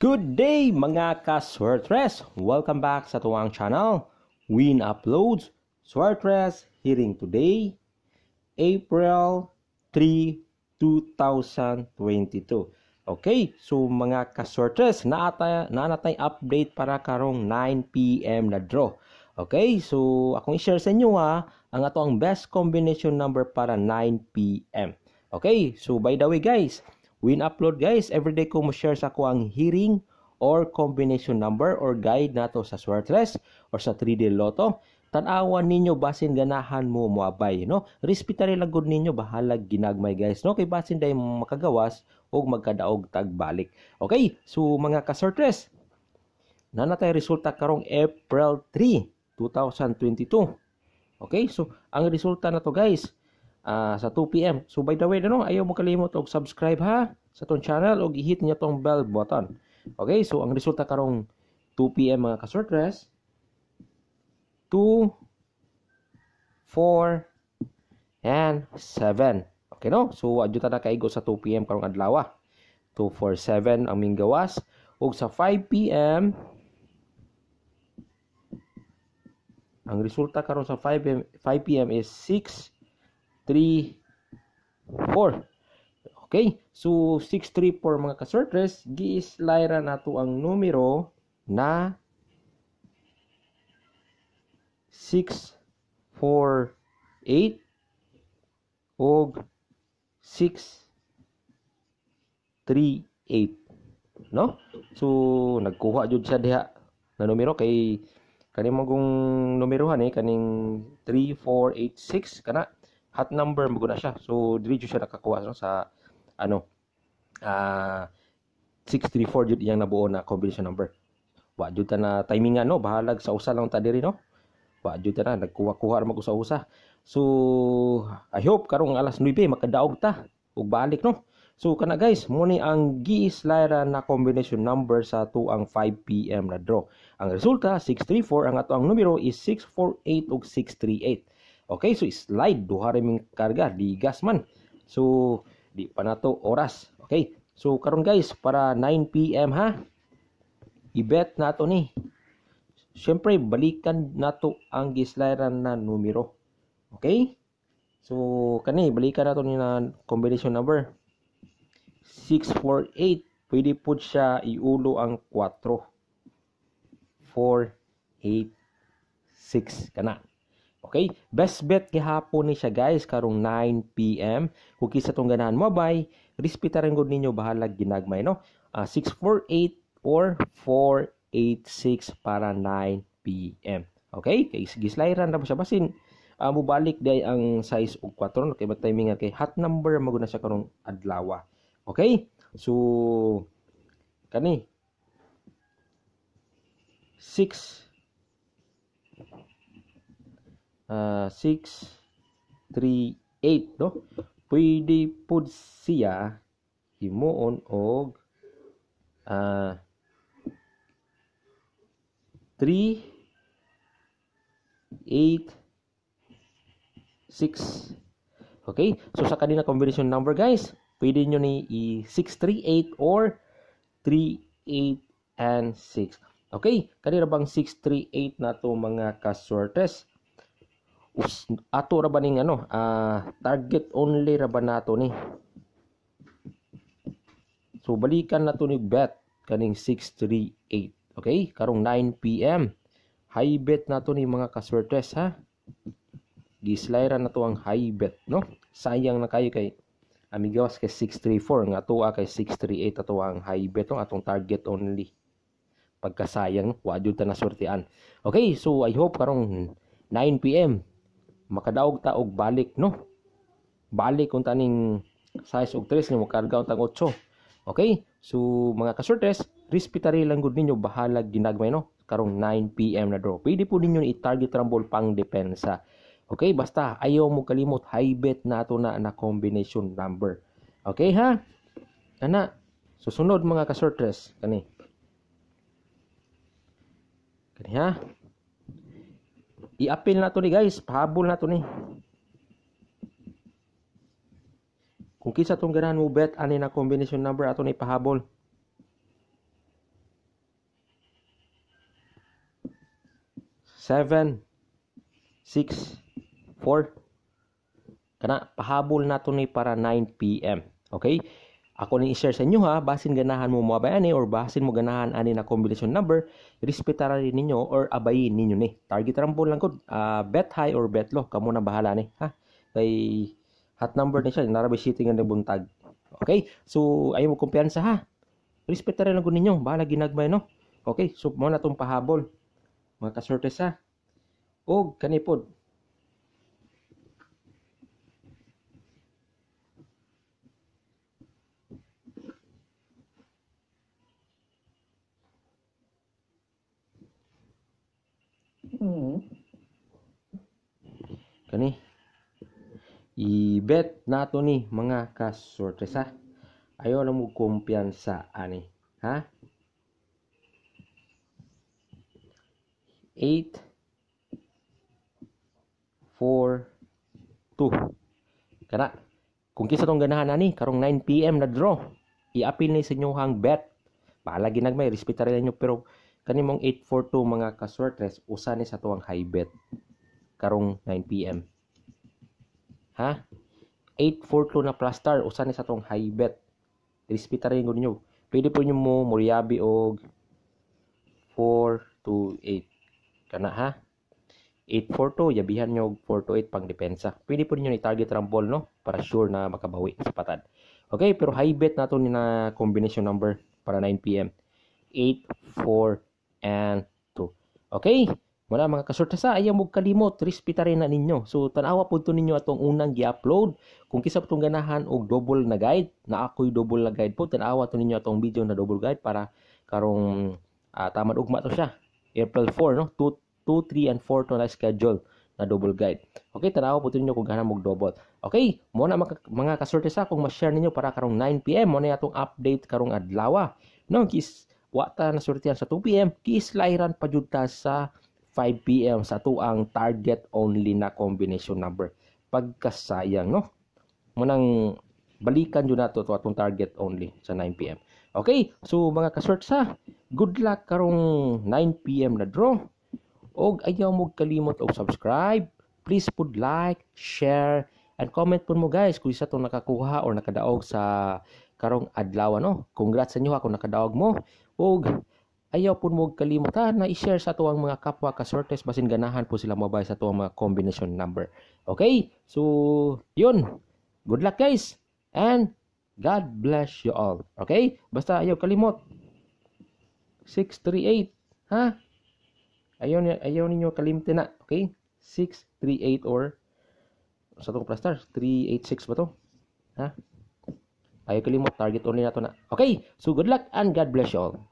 Good day mga ka-Swertres! Welcome back sa tuwang channel. Win Uploads, Swertres Hearing Today, April 3, 2022. Okay, so mga ka-Swertres, naatay, nanatay update para karong 9pm na draw. Okay, so akong i-share sa inyo ha, ang ato ang best combination number para 9pm. Okay, so by the way guys, win upload guys, everyday ko mo share sa ko ang hearing or combination number or guide nato sa Swertres or sa 3D Lotto. Tanawan ninyo basin ganahan mo moabay no. Respetare lang gud ninyo bahalag ginagmay guys no kay basin day makagawas og magkadaog tagbalik. Okay, so mga ka Swertres, nanatay resulta karong April 3, 2022. Okay, so ang resulta nato to guys, uh, sa 2 p.m. So by the way, ano, ayaw mo kalimot og subscribe ha sa tong channel og i-hit niya tong bell button. Okay, so ang resulta karong 2 p.m. mga ka kasortres 2 4 and 7. Okay no? So adyo ta na kaigo sa 2 p.m. karong adlaw. 2 4 7 ang minggawas Og sa 5 p.m. Ang resulta karon sa 5 5 p.m. is 6 3, 4. Okay? So, 634 mga kasortres, giislaira na to ang numero na 6, 4, 8 og 6, 3, 8. No? So, nagkuha jud sa diha na numero kay kaning magong numerohan eh kaning 3486 kana hot number mo na siya. So diretso siya nakakuha no, sa ano uh, 634 jud iyang nabuo na combination number. Wa jud ta na timing ano bahalag sa usa lang ta diri no. Wa jud ta na nagkuha-kuha mag usa-usa. So I hope karong alas 9 makadaog ta ug balik no. So kana guys, mo ni ang giislira na combination number sa ato ang 5 PM na draw. Ang resulta 634 ang ato ang numero is 648 ug 638. Okay, so slide duha ra ming karga di gasman. So di panato oras. Okay. So karon guys para 9 PM ha. Ibet nato ni. Syempre balikan nato ang gislayran na numero. Okay? So kani balikan nato ni na combination number 648 pwede po siya iulo ang 4 4 8 6 kana. Okay? Best bet gihapon ni siya guys karong 9 PM. Kung kisa tong ganahan mo bay, respeta rin gud ninyo bahala ginagmay no. Uh, 648 or 486 para 9 PM. Okay? Kay gislairan ra mo siya basin uh, mubalik day ang size og 4 no kay timing kay hot number maguna siya karong adlaw. Okay? So kani 6 uh, ah, 638 no pwede pud siya himuon og uh, 3 8 6 Okay? So, sa kanina combination number, guys, pwede nyo ni i-638 or 38 and 6. Okay? Kanina bang 638 na to mga kasortes? us, ato ra baning ano uh, target only ra ba nato ni so balikan nato ni bet kaning 638 okay karong 9 pm high bet nato ni mga kaswertes ha gislira na to ang high bet no sayang na kayo kay amigawas kay 634 nga ato ah, kay 638 ato ang high bet no atong target only pagkasayang wa jud ta na naswertian okay so i hope karong 9 pm makadaog ta og balik no balik kung taning size og 3 ni mo karga tang 8 okay so mga kasortes respetary lang gud ninyo bahala ginagmay no karong 9 pm na draw pwede po ninyo i-target rumble pang depensa okay basta ayaw mo kalimot high bet nato na na combination number okay ha ana susunod mga kasortes kani kani ha I-appeal na to ni guys, pahabol na to ni. Kung kisa tong ganahan mo bet ani na combination number ato ni pahabol. Seven, six, four. Kana pahabol na to ni para 9 p.m. Okay? Ako ni i-share sa inyo ha, basin ganahan mo mga bayani or basin mo ganahan ani na combination number, respetara rin ninyo or abayin ninyo ni. Target rampon lang kod, uh, ah, bet high or bet low, kamo na bahala ni ha. Kay hot number ni siya, narabi city ang buntag. Okay, so ayaw mo kumpiyansa ha. Respetara lang ko ninyo, bahala ginagmay no. Okay, so muna na tong pahabol. Mga kasortes ha. Og kanipod, ni. I-bet nato ni mga kasortesa. Ayaw na mo kumpiyansa ani. Ha? 8 4 2 Kana kung kisa tong ganahan ani karong 9 PM na draw i ni sa hang bet pala ginagmay respeta rin ninyo pero kanimong 842 mga kaswertres usa ni sa tuwang high bet karong 9 PM Ha? 842 na plaster usa ni sa tong high bet. Respeta rin gud niyo. Pwede po ninyo mo Moriabi og 428 kana ha. 842 yabihan nyo og 428 pang depensa. Pwede po ninyo ni target ang ball no para sure na makabawi sa patad. Okay, pero high bet nato ni na combination number para 9 PM. 8 4 and 2. Okay? Muna mga kasortasa, ayaw mo kalimot, respeta rin na ninyo. So tanawa po to ninyo atong unang gi-upload. Kung kisap tong ganahan og double na guide, na ako'y double na guide po, tanawa to ninyo atong video na double guide para karong uh, tamad ugma to siya. April 4, no? 2, 2 3, and 4 to na schedule na double guide. Okay, tanawa po to ninyo kung ganahan mo double. Okay, muna mga, mga kasortasa, kung ma-share ninyo para karong 9pm, muna atong update karong adlawa. No, kis, wata na sortihan sa 2pm, kis lairan pa jud ta sa 5 p.m. sa to ang target only na combination number. Pagkasayang, no? Munang balikan yun nato to atong target only sa 9 p.m. Okay, so mga kasort sa, good luck karong 9 p.m. na draw. Og ayaw mo kalimot og subscribe. Please put like, share, and comment po mo guys kung isa itong nakakuha or nakadaog sa karong adlaw no. Congrats sa inyo ako nakadaog mo. Og Ayaw po mo kalimutan na i-share sa tuwang mga kapwa kasortes basin ganahan po sila mabay sa tuwang mga combination number. Okay? So, yun. Good luck guys. And God bless you all. Okay? Basta ayaw kalimot. 638. Ha? Ayaw, ayaw ninyo kalimutan na. Okay? 638 or sa itong plus star, 386 ba to? Ha? Ayaw kalimot, target only na to na. Okay, so good luck and God bless you all.